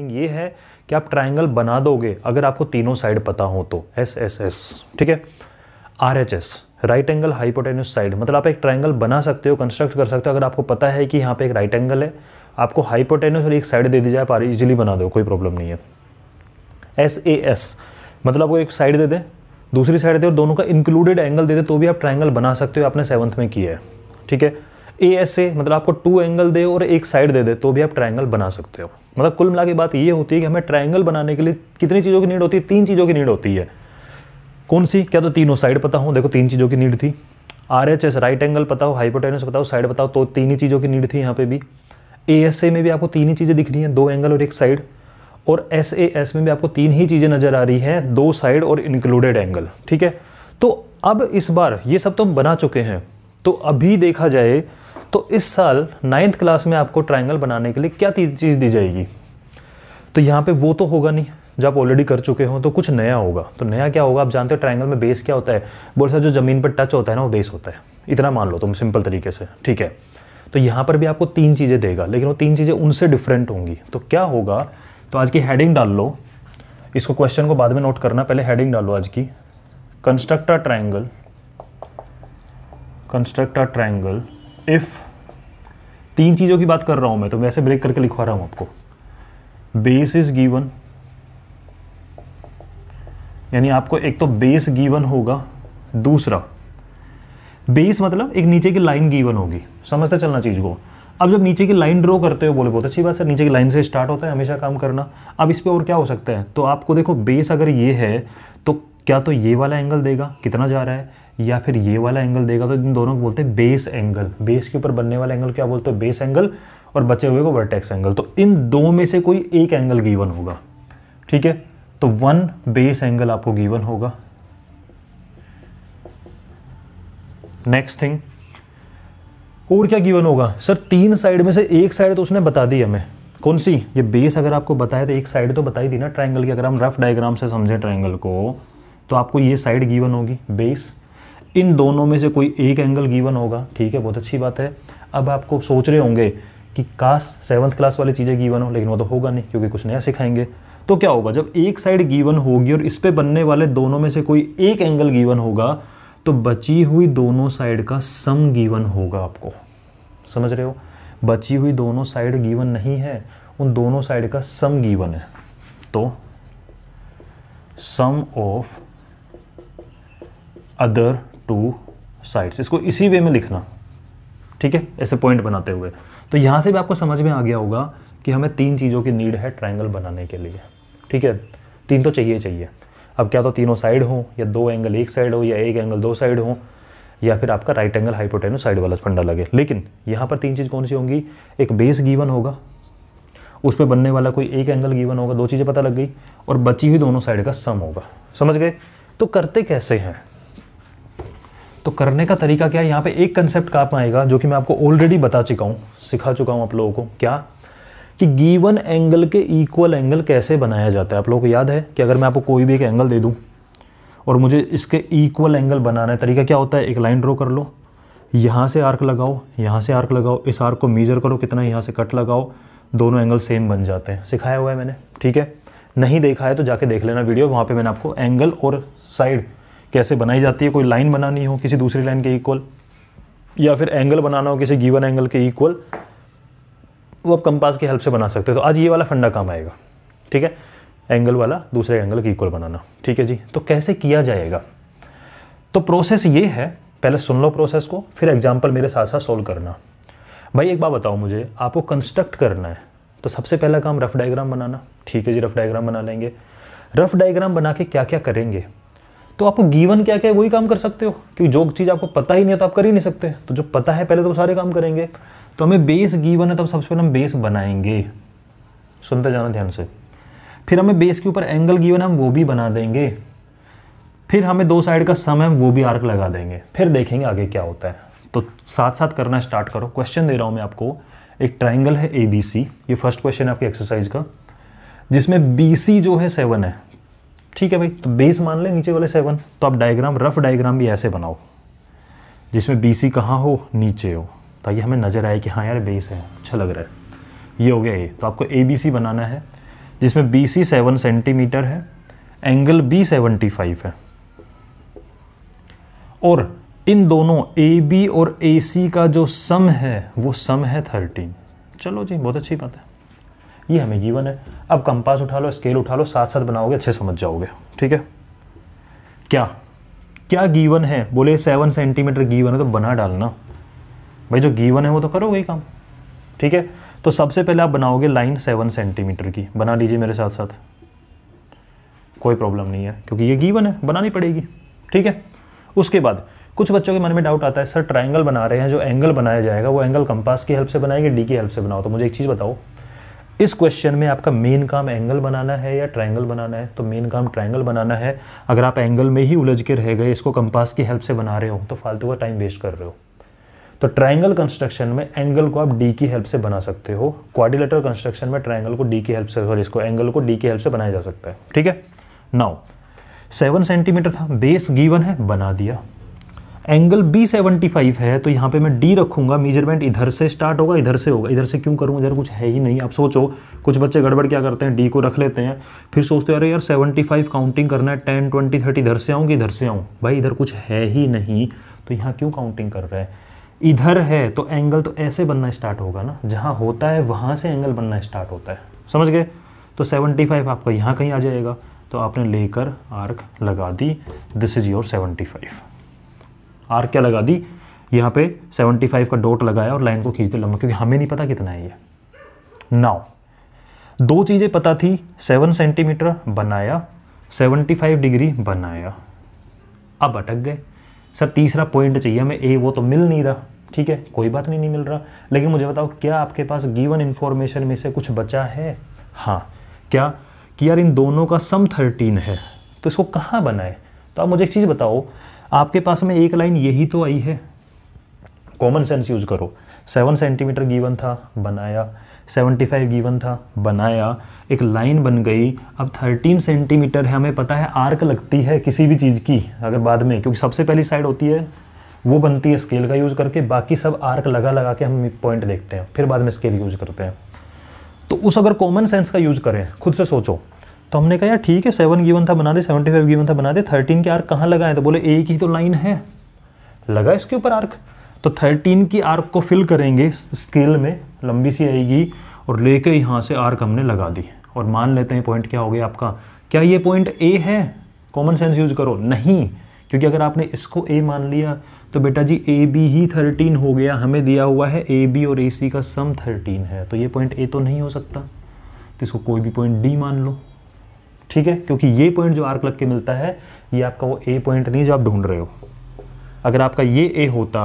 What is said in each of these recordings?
ये है कि आप ट्राइंगल बना दोगे अगर आपको तीनों साइड पता हो तो एस एस एस ठीक है R H S right angle hypotenuse side मतलब आप एक ट्राइंगल बना सकते हो कंस्ट्रक्ट कर सकते हो अगर आपको पता है कि यहाँ पे एक राइट एंगल है आपको हाइपोटेन्यूस और एक साइड दे दी जाए आप इजिली बना दो कोई प्रॉब्लम नहीं है एस ए एस मतलब आपको एक साइड दे दे दूसरी साइड दे और दोनों का इंक्लूडेड एंगल दे दे तो भी आप ट्राइंगल बना सकते हो आपने सेवन्थ में किया है ठीक है ए एस ए मतलब आपको टू एंगल दे और एक साइड दे दे तो भी आप ट्राइंगल बना सकते हो मतलब कुल मिला की बात ये होती है कि हमें ट्राइंगल बनाने के लिए कितनी चीज़ों की नीड होती है तीन चीज़ों की नीड होती है कौन सी क्या तो तीनों साइड पता हो देखो तीन चीज़ों की नीड थी R H S right angle पता हो हाइपोटेनस बताओ साइड बताओ तो तीन ही चीज़ों की नीड थी यहाँ पे भी ए एस ए में भी आपको तीन ही चीज़ें दिख रही हैं दो एंगल और एक साइड और एस ए एस में भी आपको तीन ही चीज़ें नज़र आ रही हैं दो साइड और इंक्लूडेड एंगल ठीक है तो अब इस बार ये सब तो हम बना चुके हैं तो अभी देखा जाए तो इस साल नाइन्थ क्लास में आपको ट्राइंगल बनाने के लिए क्या चीज़ दी जाएगी तो यहाँ पे वो तो होगा नहीं जब आप ऑलरेडी कर चुके हो तो कुछ नया होगा तो नया क्या होगा आप जानते हो ट्राइंगल में बेस क्या होता है बोल सर जो ज़मीन पर टच होता है ना वो बेस होता है इतना मान लो तुम सिंपल तरीके से ठीक है तो यहाँ पर भी आपको तीन चीज़ें देगा लेकिन वो तीन चीज़ें उनसे डिफरेंट होंगी तो क्या होगा तो आज की हेडिंग डाल लो इसको क्वेश्चन को बाद में नोट करना पहले हेडिंग डालो आज की constructor triangle constructor triangle if तीन चीज़ों की बात कर रहा हूँ मैं तो वैसे ब्रेक करके लिखवा रहा हूँ आपको बेस इज गिवन यानी आपको एक तो बेस गिवन होगा दूसरा बेस मतलब एक नीचे की लाइन गिवन होगी समझते चलना चीज़ को अब जब नीचे की लाइन ड्रॉ करते हो बोले बहुत अच्छी बात सर नीचे की लाइन से स्टार्ट होता है हमेशा काम करना अब इस पर और क्या हो सकता है तो आपको देखो बेस अगर ये है तो क्या तो ये वाला एंगल देगा कितना जा रहा है या फिर ये वाला एंगल देगा तो इन दोनों को बोलते हैं बेस एंगल बेस के ऊपर बनने वाला एंगल क्या बोलते हैं बेस एंगल और बचे हुए को वर्टेक्स एंगल तो इन दो में से कोई एक एंगल गिवन होगा ठीक है तो वन बेस एंगल आपको गिवन होगा नेक्स्ट थिंग और क्या गिवन होगा सर तीन साइड में से एक साइड तो उसने बता दी हमें कौन सी ये बेस अगर आपको बताया तो एक साइड तो बताई दी ना ट्राइंगल की अगर हम रफ डायग्राम से समझें ट्राइंगल को तो आपको ये साइड गिवन होगी बेस इन दोनों में से कोई एक एंगल गिवन होगा ठीक है बहुत अच्छी बात है अब आपको सोच रहे होंगे कि काश सेवन्थ क्लास वाली चीज़ें गिवन हो लेकिन वो तो होगा नहीं क्योंकि कुछ नया सिखाएंगे तो क्या होगा जब एक साइड गिवन होगी और इस पर बनने वाले दोनों में से कोई एक एंगल गिवन होगा तो बची हुई दोनों साइड का सम गीवन होगा आपको समझ रहे हो बची हुई दोनों साइड गीवन नहीं है उन दोनों साइड का सम गीवन है तो sum of other two sides इसको इसी वे में लिखना ठीक है ऐसे पॉइंट बनाते हुए तो यहां से भी आपको समझ में आ गया होगा कि हमें तीन चीज़ों की नीड है ट्रायंगल बनाने के लिए ठीक है तीन तो चाहिए चाहिए अब क्या तो तीनों साइड हों या दो एंगल एक साइड हो या एक एंगल दो साइड हो या फिर आपका राइट एंगल हाइपोटेनो साइड वाला फंडा लगे लेकिन यहाँ पर तीन चीज़ कौन सी होंगी एक बेस गीवन होगा उस पर बनने वाला कोई एक एंगल गीवन होगा दो चीज़ें पता लग गई और बची हुई दोनों साइड का सम होगा समझ गए तो करते कैसे हैं तो करने का तरीका क्या है यहाँ पे एक कंसेप्ट काम आएगा जो कि मैं आपको ऑलरेडी बता चुका हूँ सिखा चुका हूँ आप लोगों को क्या कि गिवन एंगल के इक्वल एंगल कैसे बनाया जाता है आप लोगों को याद है कि अगर मैं आपको कोई भी एक एंगल दे दूं और मुझे इसके इक्वल एंगल बनाना है तरीका क्या होता है एक लाइन ड्रॉ कर लो यहाँ से आर्क लगाओ यहाँ से आर्क लगाओ इस आर्क को मेजर करो कितना यहाँ से कट लगाओ दोनों एंगल सेम बन जाते हैं सिखाया हुआ है मैंने ठीक है नहीं देखा है तो जाके देख लेना वीडियो वहाँ पर मैंने आपको एंगल और साइड कैसे बनाई जाती है कोई लाइन बनानी हो किसी दूसरी लाइन के इक्वल या फिर एंगल बनाना हो किसी गिवन एंगल के इक्वल वो आप कंपास की हेल्प से बना सकते हो तो आज ये वाला फंडा काम आएगा ठीक है एंगल वाला दूसरे एंगल को इक्वल बनाना ठीक है जी तो कैसे किया जाएगा तो प्रोसेस ये है पहले सुन लो प्रोसेस को फिर एग्जाम्पल मेरे साथ साथ सोल्व करना भाई एक बात बताओ मुझे आपको कंस्ट्रक्ट करना है तो सबसे पहला काम रफ डायग्राम बनाना ठीक है जी रफ डायग्राम बना लेंगे रफ डायग्राम बना के क्या क्या करेंगे तो आपको गीवन क्या क्या है वही काम कर सकते हो क्योंकि जो चीज़ आपको पता ही नहीं है तो आप कर ही नहीं सकते तो जो पता है पहले तो सारे काम करेंगे तो हमें बेस गीवन है तो सबसे पहले हम बेस बनाएंगे सुनते जाना ध्यान से फिर हमें बेस के ऊपर एंगल गीवन हम वो भी बना देंगे फिर हमें दो साइड का सम है वो भी आर्क लगा देंगे फिर देखेंगे आगे क्या होता है तो साथ साथ करना स्टार्ट करो क्वेश्चन दे रहा हूँ मैं आपको एक ट्राइंगल है ए बी सी ये फर्स्ट क्वेश्चन है आपकी एक्सरसाइज का जिसमें बी सी जो है सेवन है ठीक है भाई तो बेस मान लें नीचे वाले सेवन तो आप डायग्राम रफ डायग्राम भी ऐसे बनाओ जिसमें बी सी कहाँ हो नीचे हो ताकि हमें नज़र आए कि हाँ यार बेस है अच्छा लग रहा है ये हो गया ये तो आपको ए बी सी बनाना है जिसमें बी सी सेवन सेंटीमीटर है एंगल बी सेवेंटी फाइव है और इन दोनों ए बी और ए सी का जो सम है वो सम है थर्टीन चलो जी बहुत अच्छी बात है ये हमें गिवन है अब कंपास उठा लो स्केल उठा लो साथ साथ बनाओगे अच्छे समझ जाओगे ठीक है क्या क्या गीवन है बोले सेवन सेंटीमीटर गीवन है तो बना डालना भाई जो गीवन है वो तो करो वही काम ठीक है तो सबसे पहले आप बनाओगे लाइन सेवन सेंटीमीटर की बना लीजिए मेरे साथ साथ कोई प्रॉब्लम नहीं है क्योंकि ये गीवन है बनानी पड़ेगी ठीक है उसके बाद कुछ बच्चों के मन में डाउट आता है सर ट्राइंगल बना रहे हैं जो एंगल बनाया जाएगा वो एंगल कंपास की हेल्प से बनाएंगे डी की हेल्प से बनाओ तो मुझे एक चीज़ बताओ इस क्वेश्चन में आपका मेन काम एंगल बनाना है या ट्रायंगल बनाना है तो मेन काम ट्रायंगल बनाना है अगर आप एंगल में ही उलझ के रह गए इसको कंपास की हेल्प से बना रहे हो तो फालतू का टाइम वेस्ट कर रहे हो तो ट्रायंगल कंस्ट्रक्शन में एंगल को आप डी की हेल्प से बना सकते हो क्वारिलेटर कंस्ट्रक्शन में ट्राइंगल को डी की हेल्प से और इसको एंगल को डी की हेल्प से बनाया जा सकता है ठीक है नाउ सेवन सेंटीमीटर था बेस गीवन है बना दिया एंगल बी सेवेंटी फाइव है तो यहाँ पे मैं डी रखूंगा मेजरमेंट इधर से स्टार्ट होगा इधर से होगा इधर से क्यों करूँ इधर कुछ है ही नहीं आप सोचो कुछ बच्चे गड़बड़ क्या करते हैं डी को रख लेते हैं फिर सोचते हैं अरे यार सेवेंटी फाइव काउंटिंग करना है टेन ट्वेंटी थर्टी इधर से आऊँगी इधर से आऊँ भाई इधर कुछ है ही नहीं तो यहाँ क्यों काउंटिंग कर रहा है इधर है तो एंगल तो ऐसे बनना स्टार्ट होगा ना जहाँ होता है वहाँ से एंगल बनना स्टार्ट होता है समझ गए तो फाइव आपका यहाँ कहीं आ जाएगा तो आपने लेकर आर्क लगा दी this is your five R क्या लगा दी यहाँ पे 75 का डॉट लगाया और लाइन को खींच दिया लंबा मतलब क्योंकि हमें नहीं पता कितना है ये नाउ दो चीज़ें पता थी 7 सेंटीमीटर बनाया 75 डिग्री बनाया अब अटक गए सर तीसरा पॉइंट चाहिए हमें ए वो तो मिल नहीं रहा ठीक है कोई बात नहीं नहीं मिल रहा लेकिन मुझे बताओ क्या आपके पास गिवन इन्फॉर्मेशन में से कुछ बचा है हाँ क्या कि यार इन दोनों का सम थर्टीन है तो इसको कहाँ बनाए तो आप मुझे एक चीज़ बताओ आपके पास में एक लाइन यही तो आई है कॉमन सेंस यूज़ करो सेवन सेंटीमीटर गीवन था बनाया सेवेंटी फाइव गीवन था बनाया एक लाइन बन गई अब थर्टीन सेंटीमीटर है हमें पता है आर्क लगती है किसी भी चीज़ की अगर बाद में क्योंकि सबसे पहली साइड होती है वो बनती है स्केल का यूज़ करके बाकी सब आर्क लगा लगा के हम पॉइंट देखते हैं फिर बाद में स्केल यूज़ करते हैं तो उस अगर कॉमन सेंस का यूज़ करें खुद से सोचो तो हमने कहा यार ठीक है सेवन गिवन था बना दे सेवेंटी फाइव गिवन था बना दे थर्टीन के आर्क कहाँ लगाए तो बोले ए ही तो लाइन है लगा इसके ऊपर आर्क तो थर्टीन की आर्क को फिल करेंगे स्केल में लंबी सी आएगी और लेके यहाँ से आर्क हमने लगा दी और मान लेते हैं पॉइंट क्या हो गया आपका क्या ये पॉइंट ए है कॉमन सेंस यूज करो नहीं क्योंकि अगर आपने इसको ए मान लिया तो बेटा जी ए बी ही थर्टीन हो गया हमें दिया हुआ है ए बी और ए सी का सम थर्टीन है तो ये पॉइंट ए तो नहीं हो सकता तो इसको कोई भी पॉइंट डी मान लो ठीक है क्योंकि ये पॉइंट जो आर्क लग के मिलता है ये आपका वो ए पॉइंट नहीं जो आप ढूंढ रहे हो अगर आपका ये ए होता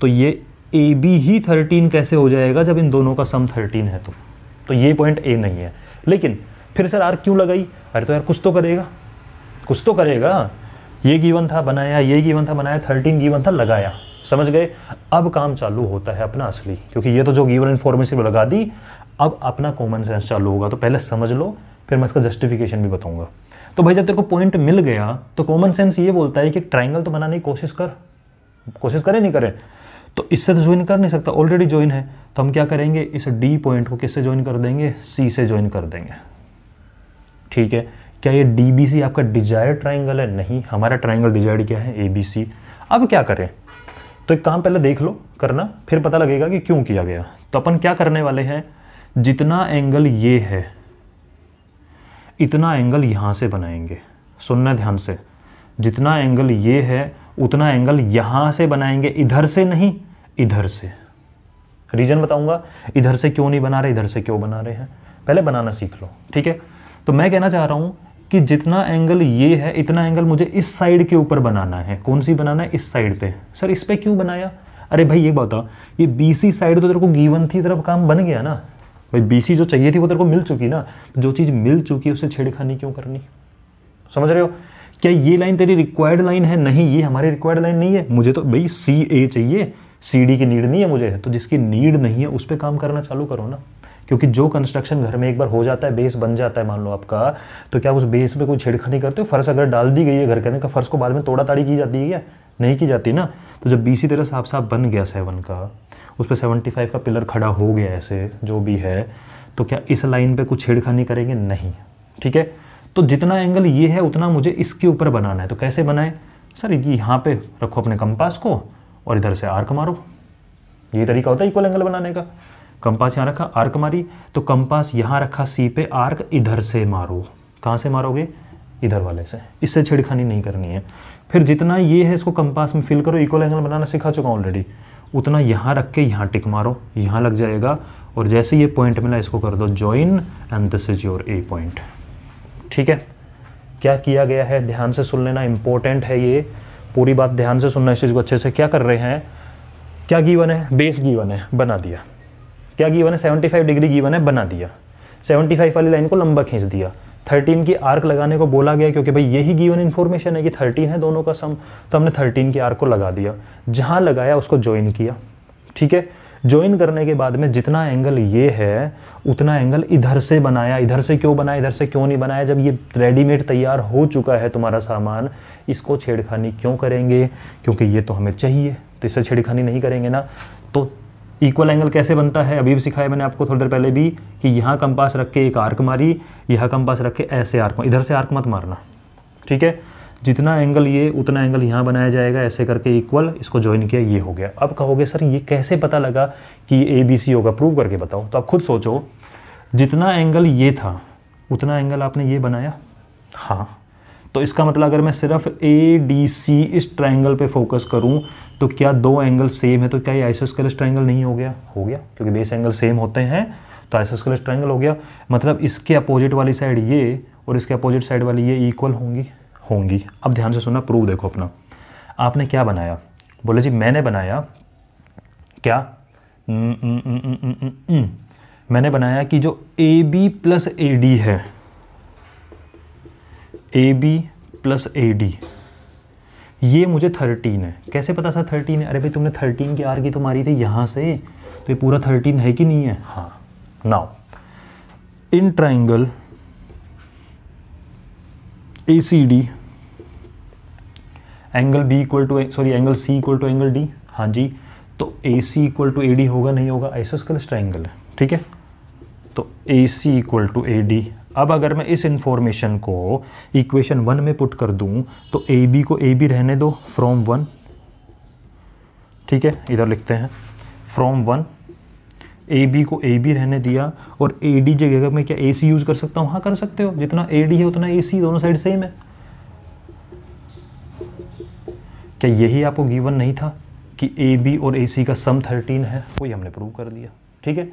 तो ये ए बी ही थर्टीन कैसे हो जाएगा जब इन दोनों का सम थर्टीन है तो तो ये पॉइंट ए नहीं है लेकिन फिर सर आर्क क्यों लगाई अरे तो यार कुछ तो करेगा कुछ तो करेगा ये गीवन था बनाया ये गीवन था बनाया थर्टीन गीवन था लगाया समझ गए अब काम चालू होता है अपना असली क्योंकि ये तो जो गीवन इन्फॉर्मेशन लगा दी अब अपना कॉमन सेंस चालू होगा तो पहले समझ लो फिर मैं इसका जस्टिफिकेशन भी बताऊंगा तो भाई जब तेरे को पॉइंट मिल गया तो कॉमन सेंस ये बोलता है कि ट्राइंगल तो बनाने की कोशिश कर कोशिश करें नहीं करें तो इससे तो ज्वाइन कर नहीं सकता ऑलरेडी ज्वाइन है तो हम क्या करेंगे इस डी पॉइंट को किससे ज्वाइन कर देंगे सी से ज्वाइन कर देंगे ठीक है क्या ये डी बी सी आपका डिजायर ट्राइंगल है नहीं हमारा ट्राइंगल डिजायर क्या है ए बी सी अब क्या करें तो एक काम पहले देख लो करना फिर पता लगेगा कि क्यों किया गया तो अपन क्या करने वाले हैं जितना एंगल ये है इतना एंगल यहाँ से बनाएंगे सुनना ध्यान से जितना एंगल ये है उतना एंगल यहाँ से बनाएंगे इधर से नहीं इधर से रीजन बताऊंगा इधर से क्यों नहीं बना रहे इधर से क्यों बना रहे हैं पहले बनाना सीख लो ठीक है तो मैं कहना चाह रहा हूँ कि जितना एंगल ये है इतना एंगल मुझे इस साइड के ऊपर बनाना है कौन सी बनाना है इस साइड पे सर इस पे क्यों बनाया अरे भाई ये बताओ ये बी साइड तो तेरे को गीवन थी तरफ काम बन गया ना भाई बीसी जो चाहिए थी वो तेरे को मिल चुकी ना तो जो चीज़ मिल चुकी है उससे छेड़खानी क्यों करनी समझ रहे हो क्या ये लाइन तेरी रिक्वायर्ड लाइन है नहीं ये हमारी रिक्वायर्ड लाइन नहीं है मुझे तो भाई सी ए चाहिए सी डी की नीड नहीं है मुझे तो जिसकी नीड नहीं है उस पर काम करना चालू करो ना क्योंकि जो कंस्ट्रक्शन घर में एक बार हो जाता है बेस बन जाता है मान लो आपका तो क्या उस बेस में कोई छेड़खानी करते हो फर्श अगर डाल दी गई है घर के अंदर फर्श को बाद में तोड़ा ताड़ी की जाती है क्या नहीं की जाती ना तो जब सी तरह साफ साफ बन गया सेवन का उस पर सेवेंटी फाइव का पिलर खड़ा हो गया ऐसे जो भी है तो क्या इस लाइन पे कुछ छेड़खानी करेंगे नहीं ठीक है तो जितना एंगल ये है उतना मुझे इसके ऊपर बनाना है तो कैसे बनाए सर यहाँ पे रखो अपने कंपास को और इधर से आर्क मारो ये तरीका होता है इक्वल एंगल बनाने का कंपास यहाँ रखा आर्क मारी तो कंपास यहाँ रखा सी पे आर्क इधर से मारो कहाँ से मारोगे इधर वाले से इससे छेड़खानी नहीं करनी है फिर जितना ये है इसको कंपास में फिल करो इक्वल एंगल बनाना सिखा चुका हूँ ऑलरेडी उतना यहाँ रख के यहाँ टिक मारो यहाँ लग जाएगा और जैसे ये पॉइंट मिला इसको कर दो join and this is your A point ठीक है क्या किया गया है ध्यान से सुन लेना इंपॉर्टेंट है ये पूरी बात ध्यान से सुनना इस चीज़ को अच्छे से क्या कर रहे हैं क्या गीवन है बेस गीवन है बना दिया क्या गीवन है फाइव डिग्री गीवन है बना दिया सेवेंटी फाइव वाली लाइन को लंबा खींच दिया थर्टीन की आर्क लगाने को बोला गया क्योंकि भाई यही गीवन इन्फॉर्मेशन है कि थर्टीन है दोनों का सम तो हमने थर्टीन की आर्क को लगा दिया जहाँ लगाया उसको ज्वाइन किया ठीक है ज्वाइन करने के बाद में जितना एंगल ये है उतना एंगल इधर से बनाया इधर से क्यों बनाया इधर से क्यों नहीं बनाया जब ये रेडीमेड तैयार हो चुका है तुम्हारा सामान इसको छेड़खानी क्यों करेंगे क्योंकि ये तो हमें चाहिए तो इससे छेड़खानी नहीं करेंगे ना तो इक्वल एंगल कैसे बनता है अभी भी सिखाया मैंने आपको थोड़ी देर पहले भी कि यहाँ कंपास रख के एक आर्क मारी यहाँ कंपास रख के ऐसे आर्क इधर से आर्क मत मारना ठीक है जितना एंगल ये उतना एंगल यहाँ बनाया जाएगा ऐसे करके इक्वल इसको ज्वाइन किया ये हो गया अब कहोगे सर ये कैसे पता लगा कि ए बी सी होगा प्रूव करके बताओ तो आप खुद सोचो जितना एंगल ये था उतना एंगल आपने ये बनाया हाँ तो इसका मतलब अगर मैं सिर्फ ए डी सी इस ट्राइंगल पे फोकस करूं तो क्या दो एंगल सेम है तो क्या ये आइसोस्केलस ट्राइंगल नहीं हो गया हो गया क्योंकि बेस एंगल सेम होते हैं तो आइसोस्केलस ट्राइंगल हो गया मतलब इसके अपोजिट वाली साइड ये और इसके अपोजिट साइड वाली ये इक्वल होंगी होंगी अब ध्यान से सुनना प्रूव देखो अपना आपने क्या बनाया बोले जी मैंने बनाया क्या न, न, न, मैंने बनाया कि जो A B plus A D है A B plus A D ये मुझे थर्टीन है कैसे पता सर थर्टीन है अरे भाई तुमने थर्टीन की आर की तो मारी थी यहाँ से तो ये पूरा थर्टीन है कि नहीं है हाँ now in triangle A C D angle B equal to sorry angle C equal to angle D हाँ जी तो A C equal to A D होगा नहीं होगा उसका ट्राइंगल है ठीक है तो A C equal to A D अब अगर मैं इस इन्फॉर्मेशन को इक्वेशन वन में पुट कर दूं तो ए बी को ए बी रहने दो फ्रॉम वन ठीक है इधर लिखते हैं फ्रॉम वन ए बी को ए बी रहने दिया और ए डी जगह मैं क्या ए सी यूज़ कर सकता हूँ हाँ कर सकते हो जितना ए डी है उतना ए सी दोनों साइड सेम है क्या यही आपको गिवन नहीं था कि ए बी और ए सी का सम थर्टीन है वही हमने प्रूव कर दिया ठीक है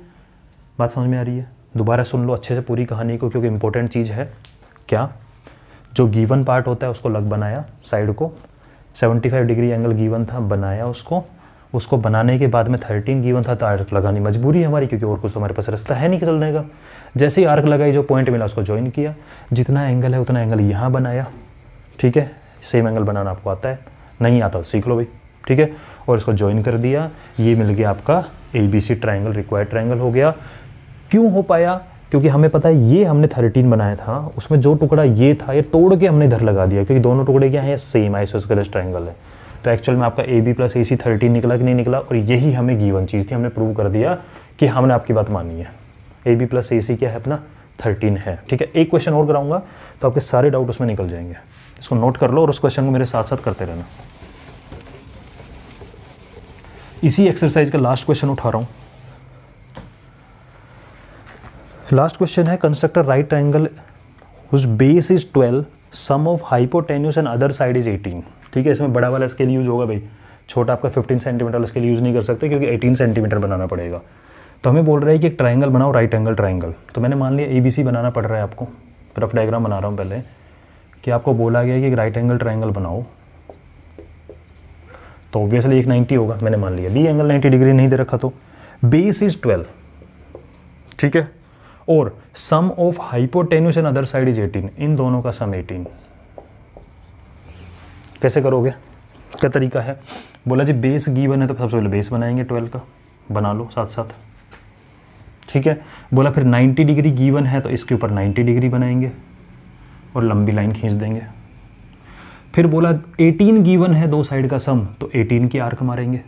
बात समझ में आ रही है दोबारा सुन लो अच्छे से पूरी कहानी को क्योंकि इम्पोर्टेंट चीज़ है क्या जो गीवन पार्ट होता है उसको लग बनाया साइड को 75 डिग्री एंगल गीवन था बनाया उसको उसको बनाने के बाद में थर्टीन गीवन था तो आर्क लगानी मजबूरी है हमारी क्योंकि और कुछ तो हमारे पास रास्ता है नहीं चलने का जैसे ही आर्क लगाई जो पॉइंट मिला उसको ज्वाइन किया जितना एंगल है उतना एंगल यहाँ बनाया ठीक है सेम एंगल बनाना आपको आता है नहीं आता तो सीख लो भाई ठीक है और इसको ज्वाइन कर दिया ये मिल गया आपका A B C triangle required triangle हो गया क्यों हो पाया क्योंकि हमें पता है ये हमने थर्टीन बनाया था उसमें जो टुकड़ा ये था ये तोड़ के हमने इधर लगा दिया क्योंकि दोनों टुकड़े क्या हैं सेम आइसोस्केलस ट्राइंगल है तो एक्चुअल में आपका A B plus A C thirteen निकला कि नहीं निकला और यही हमें गीवन चीज़ थी हमने प्रूव कर दिया कि हमने आपकी बात मानी है ए बी प्लस ए सी क्या है अपना थर्टीन है ठीक है एक क्वेश्चन और कराऊंगा तो आपके सारे डाउट उसमें निकल जाएंगे इसको नोट कर लो और उस क्वेश्चन को मेरे साथ साथ करते रहना इसी एक्सरसाइज का लास्ट क्वेश्चन उठा रहा हूँ लास्ट क्वेश्चन है construct a right triangle whose base is 12 sum of hypotenuse and other side is 18 ठीक है इसमें बड़ा वाला स्केल यूज होगा भाई छोटा आपका 15 सेंटीमीटर वाला स्केल यूज़ नहीं कर सकते क्योंकि 18 सेंटीमीटर बनाना पड़ेगा तो हमें बोल रहा है कि एक ट्राइंगल बनाओ राइट एंगल ट्राइंगल तो मैंने मान लिया ए बनाना पड़ रहा है आपको रफ डायग्राम बना रहा हूँ पहले कि आपको बोला गया कि एक राइट एंगल ट्राइंगल बनाओ तो ऑब्वियसली एक नाइन्टी होगा मैंने मान लिया बी एंगल नाइन्टी डिग्री नहीं दे रखा तो बेस इज़ ट्वेल्व ठीक है और sum of hypotenuse and other side is 18 इन दोनों का सम 18 कैसे करोगे क्या तरीका है बोला जी बेस गीवन है तो सबसे पहले बेस बनाएंगे 12 का बना लो साथ साथ ठीक है बोला फिर 90 डिग्री गीवन है तो इसके ऊपर 90 डिग्री बनाएंगे और लंबी लाइन खींच देंगे फिर बोला 18 गीवन है दो साइड का सम तो 18 की आर्क मारेंगे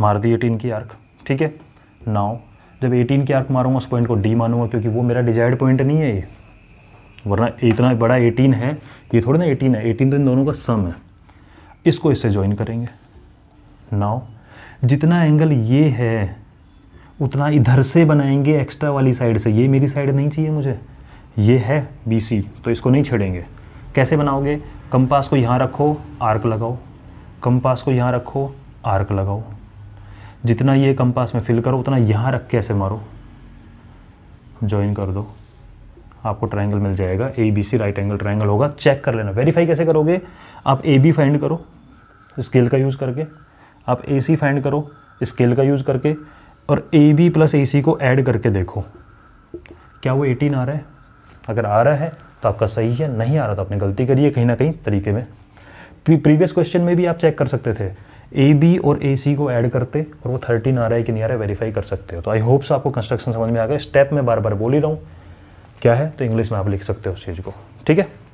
मार दी 18 की आर्क ठीक है नाउ जब 18 की आर्क मारूंगा उस पॉइंट को डी मानूंगा क्योंकि वो मेरा डिजायर्ड पॉइंट नहीं है ये वरना इतना बड़ा 18 है ये थोड़ी ना एटीन है एटीन तो इन दोनों का सम है इसको इससे ज्वाइन करेंगे नाउ जितना एंगल ये है उतना इधर से बनाएंगे एक्स्ट्रा वाली साइड से ये मेरी साइड नहीं चाहिए मुझे ये है बी सी तो इसको नहीं छेड़ेंगे कैसे बनाओगे कंपास को यहाँ रखो आर्क लगाओ कंपास को यहाँ रखो आर्क लगाओ जितना ये कंपास में फिल करो उतना यहाँ रख के ऐसे मारो ज्वाइन कर दो आपको ट्रायंगल मिल जाएगा A B C right angle triangle होगा चेक कर लेना वेरीफाई कैसे करोगे आप ए बी फाइंड करो स्केल का यूज़ करके आप ए सी फाइंड करो स्केल का यूज़ करके और ए बी प्लस ए सी को ऐड करके देखो क्या वो एटीन आ रहा है अगर आ रहा है तो आपका सही है नहीं आ रहा तो आपने गलती करी है कहीं ना कहीं तरीके में प्रीवियस क्वेश्चन में भी आप चेक कर सकते थे ए बी और ए सी को ऐड करते और वो थर्टीन आ रहा है कि नहीं आ रहा है वेरीफाई कर सकते हो तो आई होप्स आपको कंस्ट्रक्शन समझ में आ गया स्टेप में बार बार बोल ही रहा हूँ क्या है तो इंग्लिश में आप लिख सकते हो उस चीज़ को ठीक है